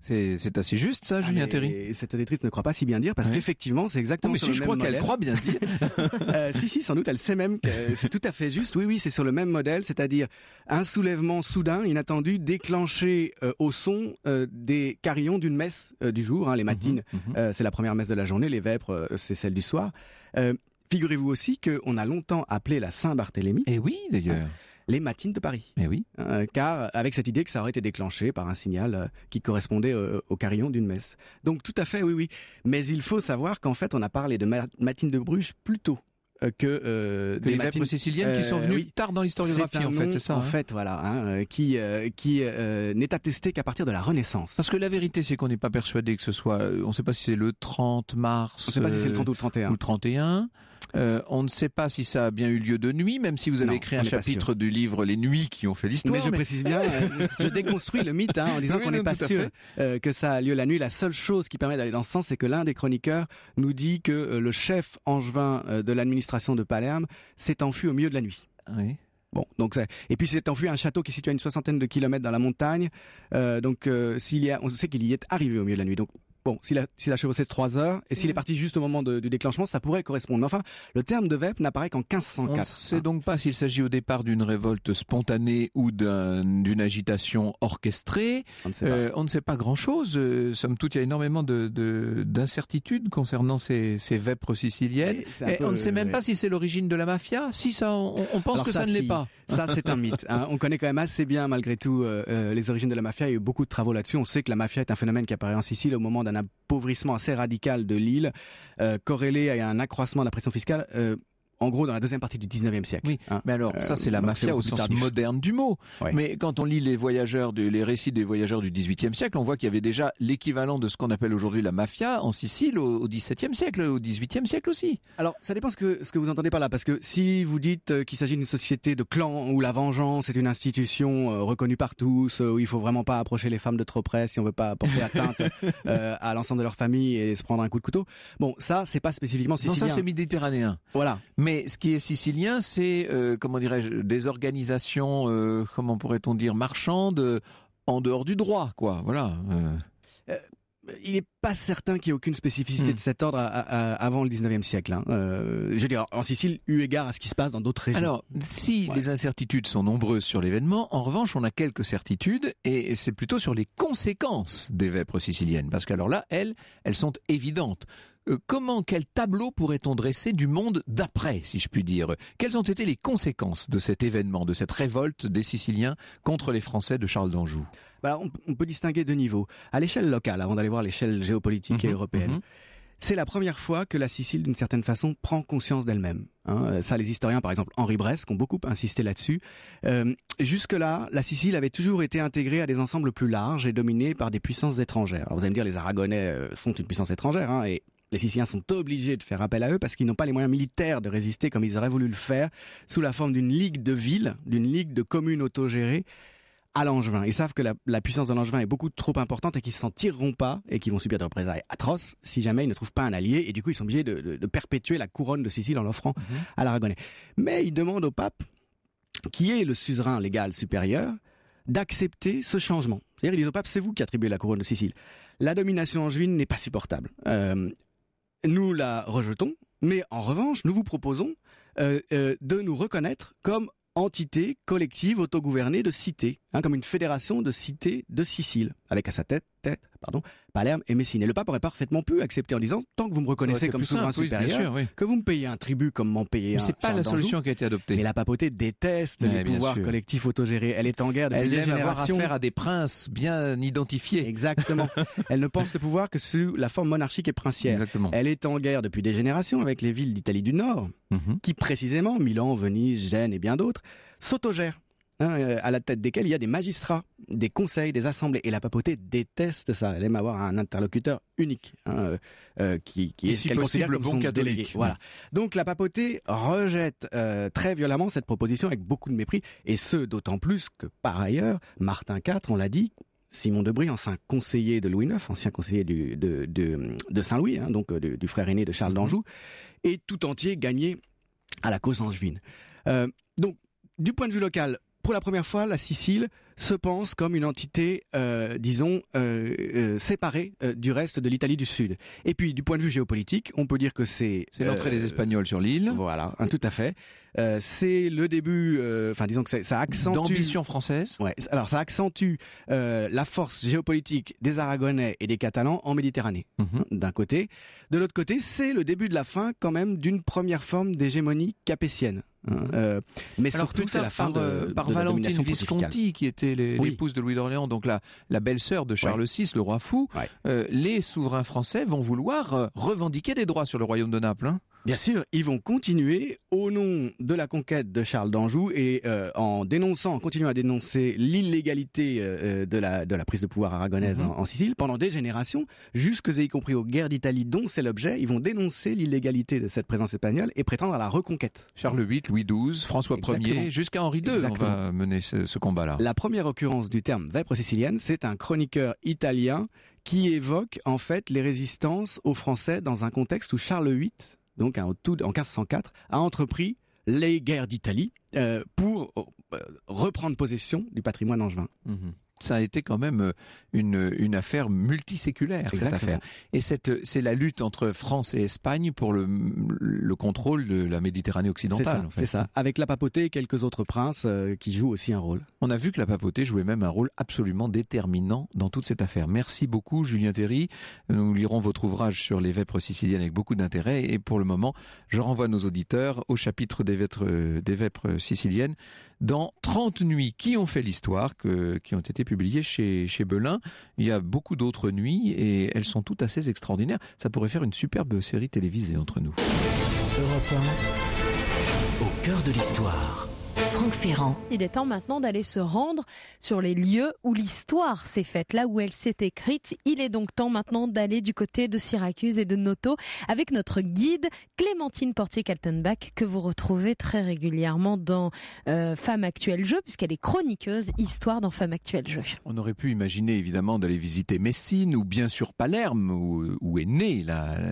C'est assez juste ça, ah Julien Théry. Cette auditrice ne croit pas si bien dire parce qu'effectivement, c'est exactement oh, mais je le même crois qu'elle croit bien dire. Euh, si, si, sans doute, elle sait même que c'est tout à fait juste. Oui, oui, c'est sur le même modèle, c'est-à-dire un soulèvement soudain, inattendu, déclenché euh, au son euh, des carillons d'une messe du jour. Hein, les mhm, matines, mhm. c'est la première messe de la journée, les vêpres, c'est celle du soir. Figurez-vous aussi qu'on a longtemps appelé la Saint-Barthélemy. Eh oui, d'ailleurs les matines de Paris. mais oui. Euh, car euh, avec cette idée que ça aurait été déclenché par un signal euh, qui correspondait au carillon d'une messe. Donc tout à fait, oui, oui. Mais il faut savoir qu'en fait, on a parlé de matines de Bruges plus tôt que, des les matines... siciliennes qui sont venues tard dans l'historiographie en fait, c'est ça. En hein. fait, voilà, hein, qui qui n'est attesté qu'à partir de la Renaissance. Parce que la vérité, c'est qu'on n'est pas persuadé que ce soit. On ne sait pas si c'est le 30 mars. On ne sait pas si c'est le 30 ou le 31. Ou le 31. Euh, on ne sait pas si ça a bien eu lieu de nuit, même si vous avez écrit un chapitre du livre Les Nuits qui ont fait l'histoire. Mais je précise bien, euh, je déconstruis le mythe hein, en disant qu'on n'est pas sûr euh, que ça a lieu la nuit. La seule chose qui permet d'aller dans ce sens, c'est que l'un des chroniqueurs nous dit que le chef angevin de l'administration de Palerme s'est enfui au milieu de la nuit. Bon, donc et puis s'est enfui à un château qui se situé à une soixantaine de kilomètres dans la montagne. donc s'il y a, on sait qu'il y est arrivé au milieu de la nuit. Donc Bon, s'il a, chevauché trois 3 heures, et s'il est mm. parti juste au moment du déclenchement, ça pourrait correspondre. Enfin, le terme de VEP n'apparaît qu'en 1504. On ne sait donc pas s'il s'agit au départ d'une révolte spontanée ou d'une agitation orchestrée. On ne sait pas, euh, grand-chose. Euh, somme toute, il y a énormément d'incertitudes de, concernant ces, ces siciliennes. Et, on ne sait même pas si c'est l'origine de la mafia. Si ça, on, pense que ça, ne l'est pas. Ça, c'est un mythe. Hein. On connaît quand même assez bien, malgré tout, euh, les origines de la mafia. Il y a eu beaucoup de travaux là-dessus. On sait que la mafia est un phénomène qui apparaît en Sicile au moment un appauvrissement assez radical de l'île, euh, corrélé à un accroissement de la pression fiscale, euh, en gros dans la deuxième partie du 19e siècle. Oui, hein. mais alors ça euh, c'est la mafia au sens moderne du mot. Mais quand on lit les voyageurs, les récits des voyageurs du 18e siècle, on voit qu'il y avait déjà l'équivalent de ce qu'on appelle aujourd'hui la mafia en Sicile au, 17e siècle, au 18e siècle aussi. Alors ça dépend ce que, vous entendez par là, parce que si vous dites euh, qu'il s'agit d'une société de clans où la vengeance est une institution euh, reconnue par tous, où il faut vraiment pas approcher les femmes de trop près si on veut pas porter atteinte à l'ensemble de leur famille et se prendre un coup de couteau. Bon, ça c'est pas spécifiquement sicilien. Non, ça c'est méditerranéen. Voilà. Mais ce qui est sicilien, c'est, euh, comment dirais-je, des organisations, euh, comment pourrait-on dire, marchandes, euh, en dehors du droit, quoi. Voilà il n'est pas certain qu'il y ait aucune spécificité hmm. de cet ordre avant le 19e siècle. Hein. Euh, je veux dire, en Sicile, eu égard à ce qui se passe dans d'autres régions. Alors, si les incertitudes sont nombreuses sur l'événement, en revanche, on a quelques certitudes, et c'est plutôt sur les conséquences des vêpres siciliennes, parce qu'alors là, elles, elles sont évidentes. Euh, comment, quel tableau pourrait-on dresser du monde d'après, si je puis dire Quelles ont été les conséquences de cet événement, de cette révolte des Siciliens contre les Français de Charles d'Anjou bah, on, peut distinguer deux niveaux. À l'échelle locale, avant d'aller voir l'échelle géopolitique mhm, et européenne. Mhm. C'est la première fois que la Sicile, d'une certaine façon, prend conscience d'elle-même. Hein. ça, les historiens, par exemple Henri Bresque, ont beaucoup insisté là-dessus. Euh, jusque-là, la Sicile avait toujours été intégrée à des ensembles plus larges et dominée par des puissances étrangères. Alors, vous allez me dire, les Aragonais euh, sont une puissance étrangère, hein, et les Siciliens sont obligés de faire appel à eux parce qu'ils n'ont pas les moyens militaires de résister comme ils auraient voulu le faire sous la forme d'une ligue de villes, d'une ligue de communes autogérées à l'angevin. Ils savent que la, puissance de l'angevin est beaucoup trop importante et qu'ils ne s'en tireront pas et qu'ils vont subir des représailles atroces si jamais ils ne trouvent pas un allié et du coup ils sont obligés de, perpétuer la couronne de Sicile en l'offrant mhm. à l'Aragonais. Mais ils demandent au pape, qui est le suzerain légal supérieur, d'accepter ce changement. C'est-à-dire ils disent au pape, c'est vous qui attribuez la couronne de Sicile. La domination angevine n'est pas supportable. Euh, nous la rejetons, mais en revanche, nous vous proposons euh, euh, de nous reconnaître comme entité collective autogouvernée de cité Hein, comme une fédération de cités de Sicile, avec à sa tête, tête pardon, Palerme et Messine. Et le pape aurait parfaitement pu accepter en disant, tant que vous me reconnaissez comme souverain supérieur, que vous me payez un tribut comme m'en payez mais un. C'est pas la solution qui a été adoptée. Mais la papauté déteste les pouvoirs collectifs autogérés. Elle est en guerre depuis des générations. Elle aime avoir affaire à des princes bien identifiés. Exactement. Elle ne pense le pouvoir que sous la forme monarchique et princière. Elle est en guerre depuis des générations avec les villes d'Italie du Nord, mhm. qui précisément, Milan, Venise, Gênes et bien d'autres, s'autogèrent Hein, euh, à la tête desquels il y a des magistrats, des conseils, des assemblées. Et la papauté déteste ça. Elle aime avoir un interlocuteur unique hein, euh, euh, qui, est si possible bon catholique. Voilà. Donc la papauté rejette très violemment cette proposition avec beaucoup de mépris, et ce d'autant plus que par ailleurs, Martin IV, on l'a dit, Simon de Brie, ancien conseiller de Louis IX, ancien conseiller du, de, Saint-Louis, hein, donc du, frère aîné de Charles mm-hmm. d'Anjou, est tout entier gagné à la cause angevine. donc, du point de vue local, pour la première fois, la Sicile se pense comme une entité, euh, disons, euh, euh, séparée du reste de l'Italie du Sud. Et puis, du point de vue géopolitique, on peut dire que c'est... C'est l'entrée des Espagnols sur l'île. Voilà, hein, tout à fait. c'est le début, enfin disons que ça accentue... D'ambition française. Ouais, alors ça accentue la force géopolitique des Aragonais et des Catalans en Méditerranée, mhm. hein, d'un côté. De l'autre côté, c'est le début de la fin quand même d'une première forme d'hégémonie capétienne. Mmh. Euh, mais surtout, c'est euh, par, Valentine Visconti, qui était l'épouse de Louis d'Orléans, donc la, belle-sœur de Charles VI, le roi fou. Euh, les souverains français vont vouloir revendiquer des droits sur le royaume de Naples. Hein. Bien sûr, ils vont continuer au nom de la conquête de Charles d'Anjou et euh, en dénonçant, en continuant à dénoncer l'illégalité euh, euh, de, la, prise de pouvoir aragonaise mhm. en, Sicile pendant des générations, jusque y compris aux guerres d'Italie dont c'est l'objet, ils vont dénoncer l'illégalité de cette présence espagnole et prétendre à la reconquête. Charles VIII, Louis XII, François Ier, jusqu'à Henri II, mener ce, combat-là. La première occurrence du terme vêpres sicilienne, c'est un chroniqueur italien qui évoque en fait les résistances aux Français dans un contexte où Charles VIII donc en, tout, en 1504, a entrepris les guerres d'Italie euh, pour euh, reprendre possession du patrimoine angevin. Mhm ça a été quand même euh, une, une affaire multiséculaire, cette affaire. Et cette, c'est la lutte entre France et Espagne pour le, le contrôle de la Méditerranée occidentale. C'est ça, fait. ça, avec la papauté et quelques autres princes euh, qui jouent aussi un rôle. On a vu que la papauté jouait même un rôle absolument déterminant dans toute cette affaire. Merci beaucoup, Julien Théry. Nous lirons votre ouvrage sur les vêpres siciliennes avec beaucoup d'intérêt. Et pour le moment, je renvoie nos auditeurs au chapitre des vêpres, des vêpres siciliennes dans 30 nuits qui ont fait l'histoire, qui ont été publié chez, chez Belin. Il y a beaucoup d'autres nuits et elles sont toutes assez extraordinaires. Ça pourrait faire une superbe série télévisée entre nous. au cœur de l'histoire. Franck Ferrand. Il est temps maintenant d'aller se rendre sur les lieux où l'histoire s'est faite, là où elle s'est écrite. Il est donc temps maintenant d'aller du côté de Syracuse et de Noto avec notre guide Clémentine Portier-Kaltenbach que vous retrouvez très régulièrement dans euh, Femme Actuelle Jeu puisqu'elle est chroniqueuse histoire dans Femme Actuelle Jeu. On aurait pu imaginer évidemment d'aller visiter Messine ou bien sûr Palerme où, est née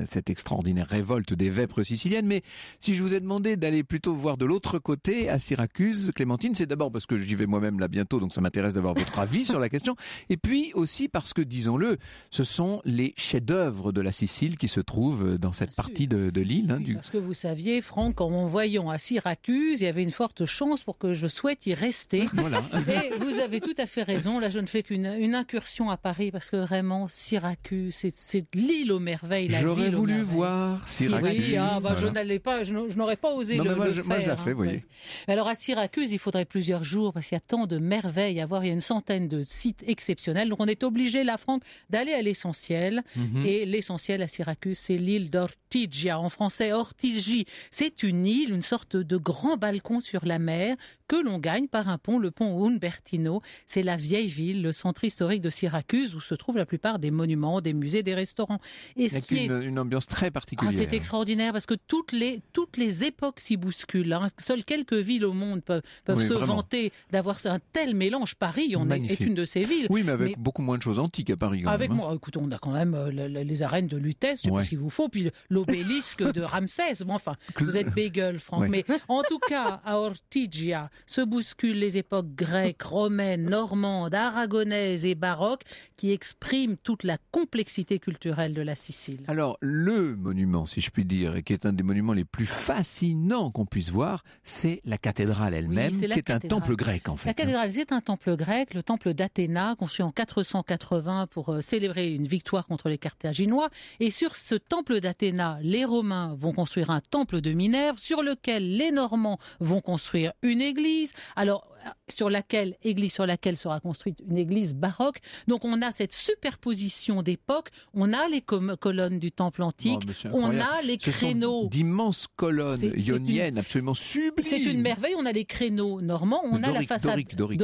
cette extraordinaire révolte des vêpres siciliennes mais si je vous ai demandé d'aller plutôt voir de l'autre côté à Syracuse Clémentine, c'est d'abord parce que j'y vais moi-même là bientôt, donc ça m'intéresse d'avoir votre avis sur la question, et puis aussi parce que, disons-le, ce sont les chefs-d'œuvre de la Sicile qui se trouvent euh, dans cette partie de, l'île. Hein, du... Parce que vous saviez, Franck, en m'envoyant à Syracuse, il y avait une forte chance pour que je souhaite y rester. Voilà. et vous avez tout à fait raison, là je ne fais qu'une une incursion à Paris, parce que vraiment, Syracuse, c'est l'île aux merveilles. J'aurais voulu voir Syracuse. Ah, bah, Je n'allais pas, je n'aurais pas osé le, mais moi, je, faire, Moi je hein. vous voyez. Alors à Syracuse, il faudrait plusieurs jours parce qu'il y a tant de merveilles à voir. Il y a une centaine de sites exceptionnels. Donc on est obligé, La Franck, d'aller à l'essentiel. Mhm. Et l'essentiel à Syracuse, c'est l'île d'Ortigia. En français, Ortigie, C'est une île, une sorte de grand balcon sur la mer que l'on gagne par un pont, le pont Unbertino. C'est la vieille ville, le centre historique de Syracuse, où se trouvent la plupart des monuments, des musées, des restaurants. Et ce qui une, une ambiance très particulière. Ah, c'est extraordinaire parce que toutes les, toutes les époques s'y bousculent. Hein. Seules quelques villes au monde peuvent, se vanter d'avoir un tel mélange. Paris on est, une de ces villes. Oui, mais avec beaucoup moins de choses antiques à Paris. avec hein. moi, on a quand même euh, les, arènes de Lutèce, je ce vous faut, puis l'obélisque de Ramsès. Bon, enfin, vous êtes bégueule, Franck. Mais en tout cas, à Ortigia, se bousculent les époques grecques, romaines, normandes, aragonaises et baroques qui expriment toute la complexité culturelle de la Sicile. Alors, le monument, si je puis dire, et qui est un des monuments les plus fascinants qu'on puisse voir, c'est la cathédrale elle-même, qui est un temple grec en fait. La hein. cathédrale, c'est un temple grec, le temple d'Athéna, construit en 480 pour euh, célébrer une victoire contre les Carthaginois. Et sur ce temple d'Athéna, les Romains vont construire un temple de Minerve, sur lequel les Normands vont construire une église l'église. Alors, sur laquelle, église sur laquelle sera construite une église baroque. Donc on a cette superposition d'époques, on a les colonnes du temple antique, oh, on a les créneaux. D'immenses colonnes ioniennes, absolument sublimes. C'est une merveille, on a les créneaux normands, on a la façade. dorique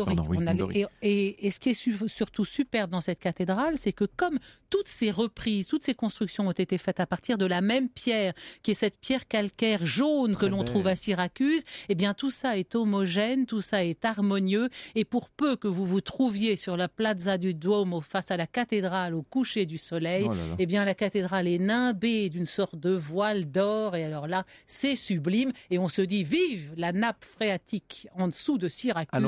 et, et, ce qui est surtout superbe dans cette cathédrale, c'est que comme toutes ces reprises, toutes ces constructions ont été faites à partir de la même pierre, qui est cette pierre calcaire jaune que l'on trouve à Syracuse, et eh bien tout ça est homogène, tout ça est harmonieux. Et pour peu que vous vous trouviez sur la Plaza du Duomo face à la cathédrale au coucher du soleil, oh eh bien la cathédrale est nimbée d'une sorte de voile d'or. Et alors là, c'est sublime. Et on se dit, vive la nappe phréatique en dessous de Syracuse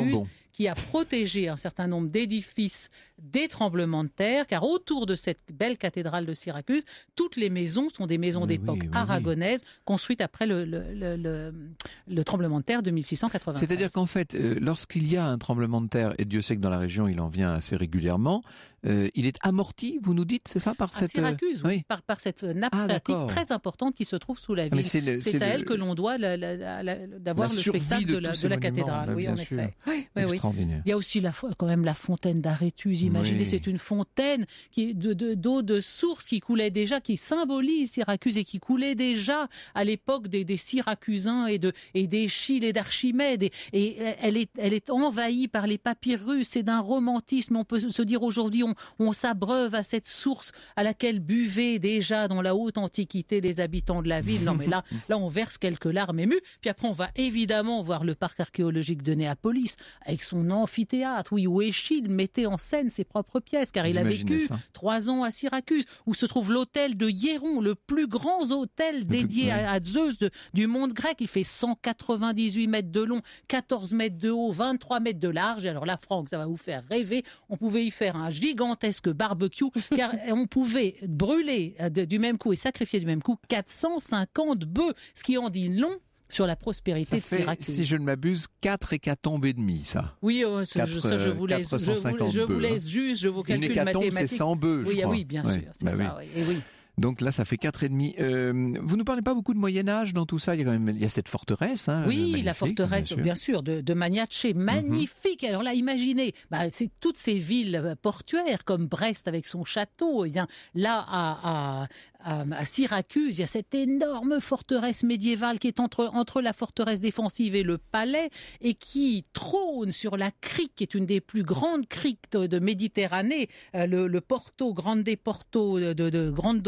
qui a protégé un certain nombre d'édifices des tremblements de terre, car autour de cette belle cathédrale de Syracuse, toutes les maisons sont des maisons d'époque aragonaise construites après le, le, tremblement de terre de 1680. C'est-à-dire qu'en fait, euh, lorsqu'il y a un tremblement de terre, et Dieu sait que dans la région il en vient assez régulièrement, euh, il est amorti, vous nous dites, c'est ça, par cette euh, Syracuse, oui. par, par cette nappe ah, très importante qui se trouve sous la ah, ville. C'est à elle que l'on doit d'avoir le spectacle de, la, cathédrale. Bah, oui, en effet. Oui, oui, il y a aussi la, quand même la fontaine d'Arétus. Imaginez, c'est une fontaine qui de, d'eau de, source qui coulait déjà, qui symbolise Syracuse et qui coulait déjà à l'époque des, des Syracusains et de et et d'Archimède. Et, elle est elle est envahie par les papyrus. et d'un romantisme. On peut se dire aujourd'hui, on, s'abreuve à cette source à laquelle buvaient déjà dans la haute antiquité les habitants de la ville. Non, mais là, là, on verse quelques larmes émues. Puis après, on va évidemment voir le parc archéologique de Néapolis avec son amphithéâtre, oui, où Échille mettait en scène ses propres pièces, car il a vécu trois ans à Syracuse, où se trouve l'hôtel de Hieron, le plus grand hôtel dédié à, Zeus du monde grec. Il fait 198 mètres de long, 14 mètres de haut, 23 mètres de large. Alors la Franck, ça va vous faire rêver. On pouvait y faire un gigantesque barbecue, car on pouvait brûler euh, du même coup et sacrifier du même coup 450 bœufs, ce qui en dit long sur la prospérité de Syracuse. si je ne m'abuse, 4 hécatombes et demi, ça. Oui, ça, oh, Oui, ça, je vous laisse, je je vous hein. laisse juste, je vous calcule Une hécatombe, c'est 100 bœufs, oui, je ah crois. Oui, bien sûr, c'est bah ça, Et oui. Donc là, ça fait quatre et demi. Euh, vous ne parlez pas beaucoup de Moyen Âge dans tout ça. Il y a cette forteresse. Hein, oui, la forteresse, bien sûr, de, de mhm. magnifique. Alors là, imaginez, bah, c'est toutes ces villes euh, portuaires comme Brest avec son château. Eh là, à, euh, à, Syracuse, il y a cette énorme forteresse médiévale qui est entre, entre la forteresse défensive et le palais et qui trône sur la crique, qui est une des plus grandes criques de, Méditerranée, euh, le, Porto, Grande Porto, de, de, de Grande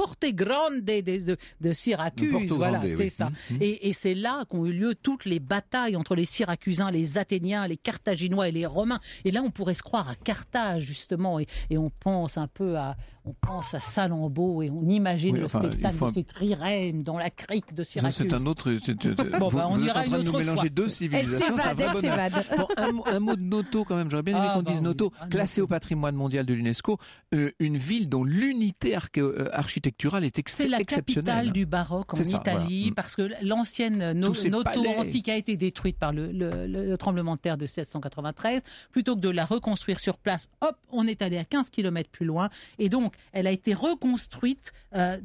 Porte Grande de, de, Syracuse. Voilà, c'est ça. Mhm. Et, c'est là qu'ont eu lieu toutes les batailles entre les Syracusains, les Athéniens, les Carthaginois et les Romains. Et là, on pourrait se croire à Carthage, justement, et, on pense un peu à, on pense à Salambo et on imagine le spectacle de cette dans la crique de Syracuse. C'est un autre. Bon, vous, on ira êtes en train de nous mélanger deux civilisations. un, mot de Noto quand même. J'aurais bien aimé ah, qu'on dise Noto, ah, classé au patrimoine mondial de l'UNESCO, euh, une ville dont l'unité euh, architecturale c'est est, la capitale du baroque en Italie, mm. parce que l'ancienne Noto antique a été détruite par le, tremblement de terre de 1693. Plutôt que de la reconstruire sur place, hop, on est allé à 15 km plus loin. Et donc, elle a été reconstruite euh,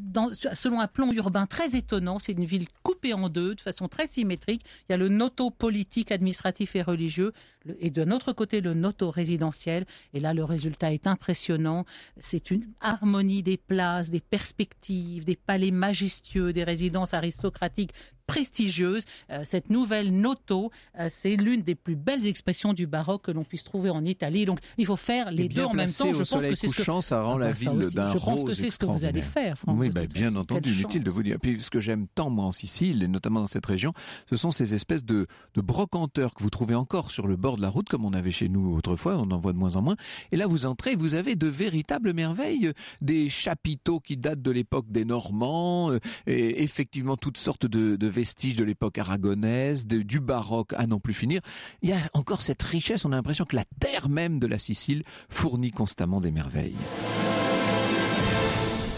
selon un plan urbain très étonnant. C'est une ville coupée en deux, de façon très symétrique. Il y a le Noto politique, administratif et religieux et de notre côté le noto résidentiel. Et là, le résultat est impressionnant. C'est une harmonie des places, des perspectives, des palais majestueux, des résidences aristocratiques prestigieuse. Euh, cette nouvelle Noto, euh, c'est l'une des plus belles expressions du baroque que l'on puisse trouver en Italie. Donc il faut faire les deux en même temps. Je pense que c'est ce que ah la bah, ville Je pense que c'est ce que vous allez faire. oui, bah, bien entendu, inutile de vous dire. Puis ce que j'aime tant moi en Sicile et notamment dans cette région, ce sont ces espèces de, brocanteurs que vous trouvez encore sur le bord de la route, comme on avait chez nous autrefois. On en voit de moins en moins. Et là, vous entrez, vous avez de véritables merveilles, des chapiteaux qui datent de l'époque des Normands, euh, et effectivement toutes sortes de vestiges de l'époque aragonaise, du baroque à non plus finir. Il y a encore cette richesse, on a l'impression que la terre même de la Sicile fournit constamment des merveilles.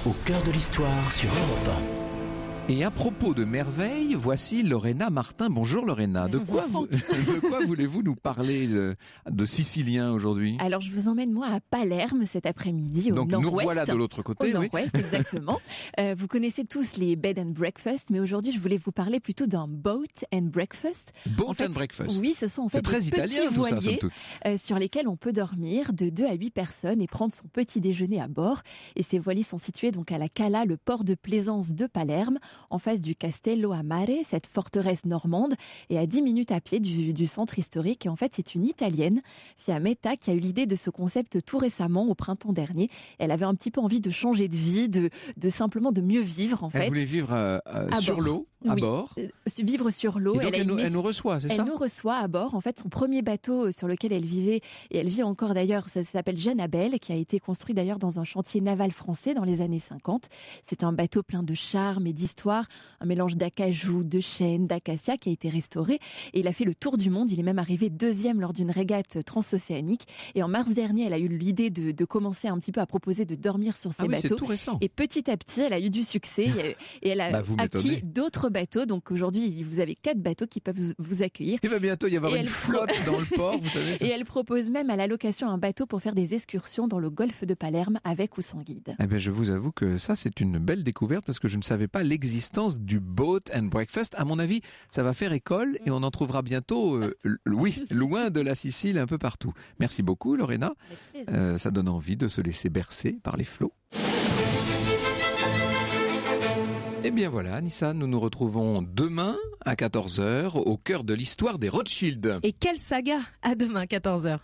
Au cœur de l'histoire sur Europe et à propos de merveilles, voici Lorena Martin. Bonjour Lorena. De quoi, voulez-vous nous parler de, Siciliens aujourd'hui Alors je vous emmène moi à Palerme cet après-midi au nord-ouest. nous voilà de l'autre côté. Au nord-ouest, exactement. Euh, vous connaissez tous les bed and breakfast, mais aujourd'hui je voulais vous parler plutôt d'un boat and breakfast. Boat and breakfast. Oui, ce sont en fait des petits voiliers euh, sur lesquels on peut dormir de 2 à 8 personnes et prendre son petit déjeuner à bord. Et ces voiliers sont situés donc à la Cala, le port de plaisance de Palerme en face du Castello Amare cette forteresse normande, et à 10 minutes à pied du, centre historique. Et en fait, c'est une Italienne, Fiametta, qui a eu l'idée de ce concept tout récemment, au printemps dernier. Elle avait un petit peu envie de changer de vie, de, de simplement de mieux vivre, en elle fait. voulait vivre euh, euh, sur l'eau, à bord. Euh, vivre sur l'eau. Elle, nous, reçoit, c'est ça Elle nous reçoit à bord. En fait, son premier bateau sur lequel elle vivait, et elle vit encore d'ailleurs, ça, s'appelle Jeanne Abel, qui a été construit d'ailleurs dans un chantier naval français dans les années 50. C'est un bateau plein de charme et d'histoire un mélange d'acajou, de chêne, d'acacia qui a été restauré. Et il a fait le tour du monde. Il est même arrivé deuxième lors d'une régate transocéanique. Et en mars dernier, elle a eu l'idée de, commencer un petit peu à proposer de dormir sur ses ah bateaux. Tout récent. Et petit à petit, elle a eu du succès et elle a bah, acquis d'autres bateaux. Donc aujourd'hui, vous avez quatre bateaux qui peuvent vous accueillir. Il va bientôt y avoir une flotte dans le port, vous savez. Ça. Et elle propose même à la location un bateau pour faire des excursions dans le golfe de Palerme avec ou sans guide. Eh ben, je vous avoue que ça, c'est une belle découverte parce que je ne savais pas l'existence du boat and breakfast. À mon avis, ça va faire école et on en trouvera bientôt, euh, oui, loin de la Sicile, un peu partout. Merci beaucoup, Lorena. Euh, ça donne envie de se laisser bercer par les flots. Et eh bien voilà, Nissa, nous nous retrouvons demain à 14h au cœur de l'histoire des Rothschild. Et quelle saga À demain, 14h.